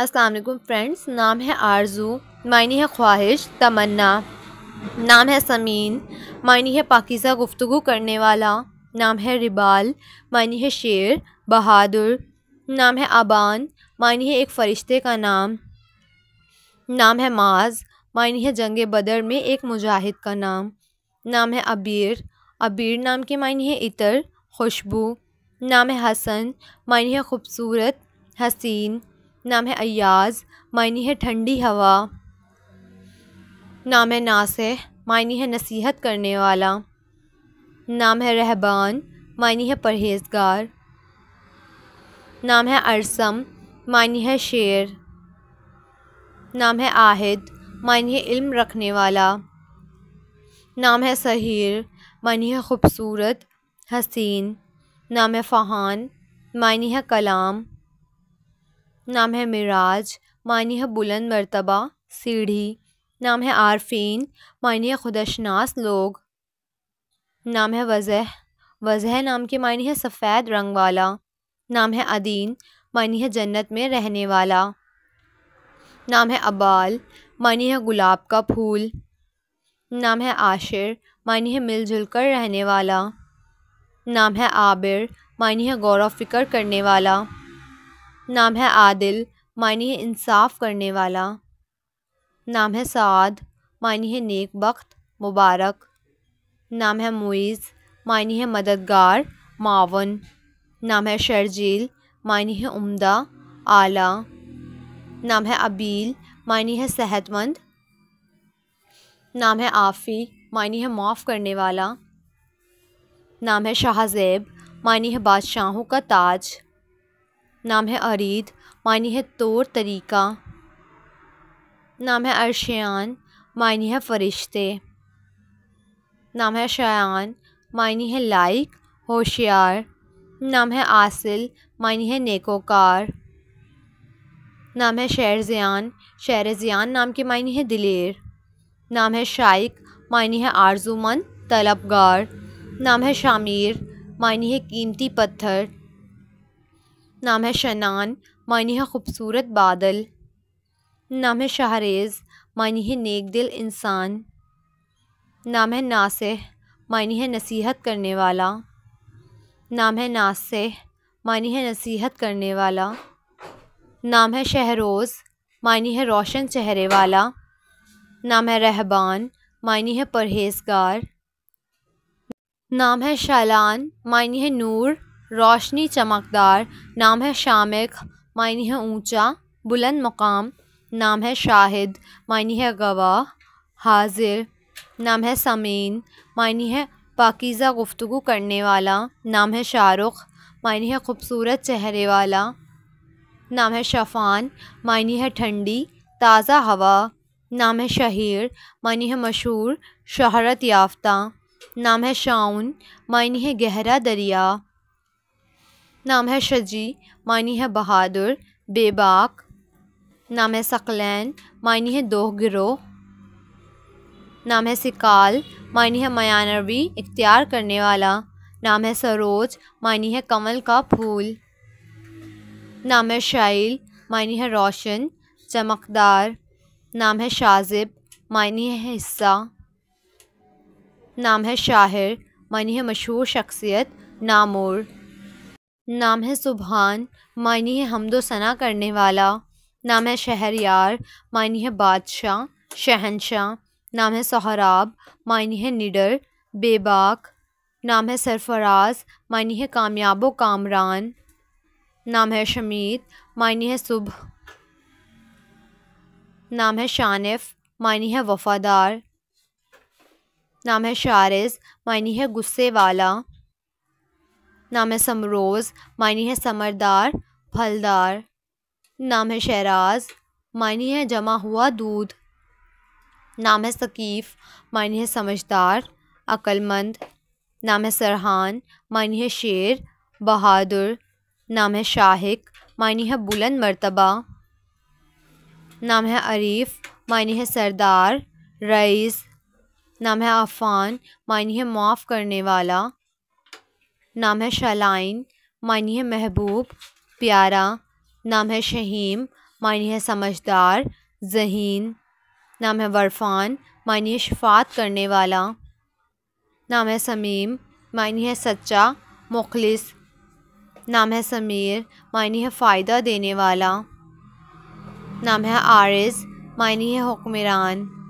Aslam friends नाम है आरजू मायनी है ख्वाहिश तमन्ना नाम है समीन मायनी है पाकिज़ा गुफ्तु करने वाला नाम है रिबाल मायनी है शेर बहादुर नाम है आबान मायनी है एक फ़रिश्ते का नाम नाम है माज मायनी है जंग बदर में एक मुजाहिद का नाम नाम है अबीर अबीर नाम के मायनी है इतर खुशबू नाम है हसन मायनी है खूबसूरत हसीन नाम है अयाज मायनी है ठंडी हवा नाम है नासह मायनी है नसीहत करने वाला नाम है रहबान मायनी है परहेजगार नाम है अरसम मायनी है शेर नाम है आहिद मायनी है इल्म रखने वाला नाम है सहीर मायनी है ख़ूबसूरत हसीन नाम है फ़हान मायनी है कलाम नाम है मिराज मानी है बुलंद मरतबा सीढ़ी नाम है आरफीन मानी है खुदशनास लोग नाम है वजह वजह नाम के मानी है सफ़ेद रंग वाला नाम है अदीन मानी है जन्नत में रहने वाला नाम है अबाल मानी है गुलाब का फूल नाम है आशिर मानी है मिलजुल कर रहने वाला नाम है आबिर मानी है गौर व फिक्र करने वाला नाम है आदिल मानी है इंसाफ करने वाला नाम है साद मानी है नेक वक्त मुबारक नाम है मुइज़ मानी है मददगार मावन नाम है शर्जील मानी है उम्दा आला नाम है अबील मानी है सेहतमंद नाम है आफ़ी मानी है माफ़ करने वाला नाम है शाहजेब मानी है बादशाहों का ताज नाम है अरीद मानी है तौर तरीका नाम है अरशियान मानी है फ़रिश्ते नाम है शायान मानी है लाइक होशियार नाम है आसिल मानी है नेकोकार नाम है शेर शेर ज़ियान नाम के मानी है दिलेर नाम है शाइक मानी है आरजूमंद तलबगार नाम है शामिर मानी है कीमती पत्थर नाम है शनान मानी है ख़ूबसूरत बादल नाम है शाहरेज़ मानी है नेक दिल इंसान नाम है नासह मानी है नसीहत करने वाला नाम है नासह मानी है नसीहत करने वाला नाम है शहरोज़ मानी है रोशन चेहरे वाला नाम है रहबान मानी है परहेजगार नाम है शालान मानी है नूर रोशनी चमकदार नाम है शामिक मायनी है ऊंचा बुलंद मकाम नाम है शाहिद मायनी है गवाह हाजिर नाम है समीन मायनी है पाकिज़ा गुफ्तु करने वाला नाम है शाहरुख मायनी है ख़ूबसूरत चेहरे वाला नाम है शफान मायनी है ठंडी ताज़ा हवा नाम है शहीर मायनी है मशहूर शहरत याफ्ता नाम है शाउन मायनी है गहरा दरिया नाम है शजी मानी है बहादुर बेबाक नाम है सकलैन मानी है दोह गिरोह नाम है सिकाल मानी है मयानवी इख्तियार करने वाला नाम है सरोज मानी है कमल का फूल नाम है शाइल मानी है रोशन चमकदार नाम है शाजिब मानी है हिस्सा नाम है शाहिर मानी है मशहूर शख्सियत नामोर नाम है सुबहान मायने है हमदो सना करने वाला नाम है शहर यार मानी है बादशाह शहनशाह नाम है सहराब मानी है निडर बेबाक नाम है सरफराज मानी है कामयाबो कामरान नाम है शमीत मानी है सुबह नाम है शानफ मानी है वफ़ादार नाम है शारिस मानी है गुस्से वाला नाम है समरोज़ मानी है समरदार फलदार नाम है शहराज मानी है जमा हुआ दूध नाम है सकीफ़ मायने है समझदार अक्लमंद नाम है सरहान मानी है शेर बहादुर नाम है शाहिक मायने है बुलंद मरतबा नाम है अरीफ़ मायने है सरदार रईस नाम है अफ़ान मानी है माफ़ करने वाला नाम है शलाइन मानी है महबूब प्यारा नाम है शहीम मानी है समझदार जहीन नाम है वरफान मानी है शफात करने वाला नाम है समीम मानी है सच्चा मुखलिस नाम है समीर मानी है फ़ायदा देने वाला नाम है आरिस मानी है हुक्मरान